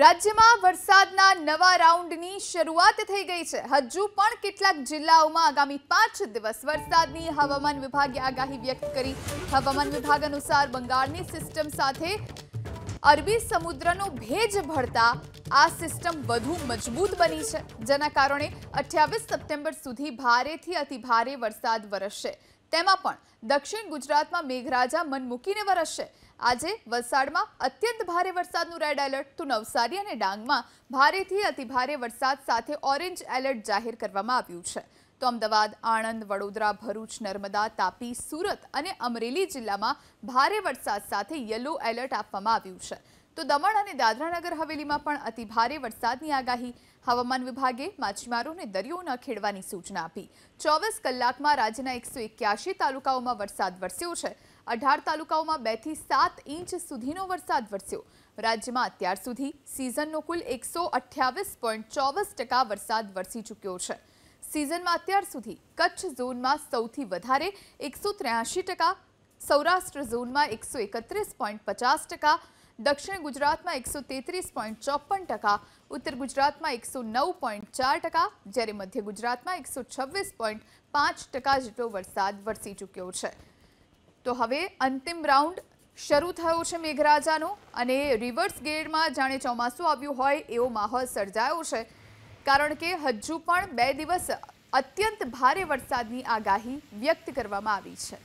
રાજ્યમાં વરસાદના નવા રાઉન્ડની શરૂઆત થઈ ગઈ છે હજુ પણ કેટલાક જિલ્લાઓમાં આગામી 5 દિવસ વરસાદની હવામાન વિભાગે આગાહી વ્યક્ત કરી હવામાન વિભાગ અનુસાર બંગાળની સિસ્ટમ સાથે અરબી સમુદ્રનો ભેજ ભરતા આ સિસ્ટમ વધુ મજબૂત બની છે જેના કારણે 28 સપ્ટેમ્બર સુધી ભારેથી અતિભારે વરસાદ વરસશે તેમાં પણ દક્ષિણ ગુજરાતમાં મેઘરાજા મનમુકીને વરસશે આજે વસсадમાં અત્યંત ભારે વરસાદનો રેડ એલર્ટ તો નવસારી અને ડાંગમાં ભારેથી અતિભારે વરસાદ સાથે ઓરેન્જ એલર્ટ જાહેર કરવામાં આવ્યું છે તો અમદાવાદ આણંદ વડોદરા ભરૂચ નર્મદા તાપી સુરત અને અમરેલી જિલ્લામાં ભારે વરસાદ સાથે યલો એલર્ટ આપવામાં આવ્યું છે તો દમણ અને દાધરાનગર હવેલીમાં પણ અતિ ભારે વરસાદની આગાહી હવામાન વિભાગે માછીમારોને દરિયો ન ખેડવાની સૂચના આપી 24 કલાકમાં રાજ્યના 181 તાલુકાઓમાં વરસાદ વરસ્યો છે 18 તાલુકાઓમાં 2 થી 7 ઇંચ સુધીનો વરસાદ વરસ્યો રાજ્યમાં અત્યાર સુધી સીઝનનો કુલ 128.24% વરસાદ વર્ષી ચૂક્યો છે સીઝનમાં અત્યાર સુધી કચ્છ ઝોનમાં સૌથી વધારે 183% સૌરાષ્ટ્ર ઝોનમાં 131.50% દક્ષિણ ગુજરાતમાં એકસો તેત્રીસ પોઈન્ટ ચોપન ટકા ઉત્તર ગુજરાતમાં એકસો નવ પોઈન્ટ ચાર ટકા જ્યારે મધ્ય ગુજરાતમાં એકસો છવ્વીસ પોઈન્ટ પાંચ ટકા જેટલો વરસાદ વરસી ચૂક્યો છે તો હવે અંતિમ રાઉન્ડ શરૂ થયો છે મેઘરાજાનો અને રિવર્સ ગેરમાં જાણે ચોમાસું આવ્યું હોય એવો માહોલ સર્જાયો છે કારણ કે હજુ પણ બે દિવસ અત્યંત ભારે વરસાદની આગાહી વ્યક્ત કરવામાં આવી છે